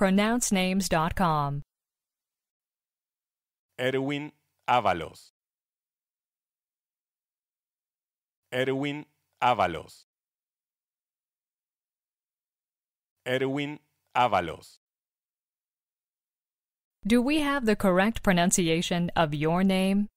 pronouncenames.com. Erwin Avalos. Erwin Avalos. Erwin Avalos. Do we have the correct pronunciation of your name?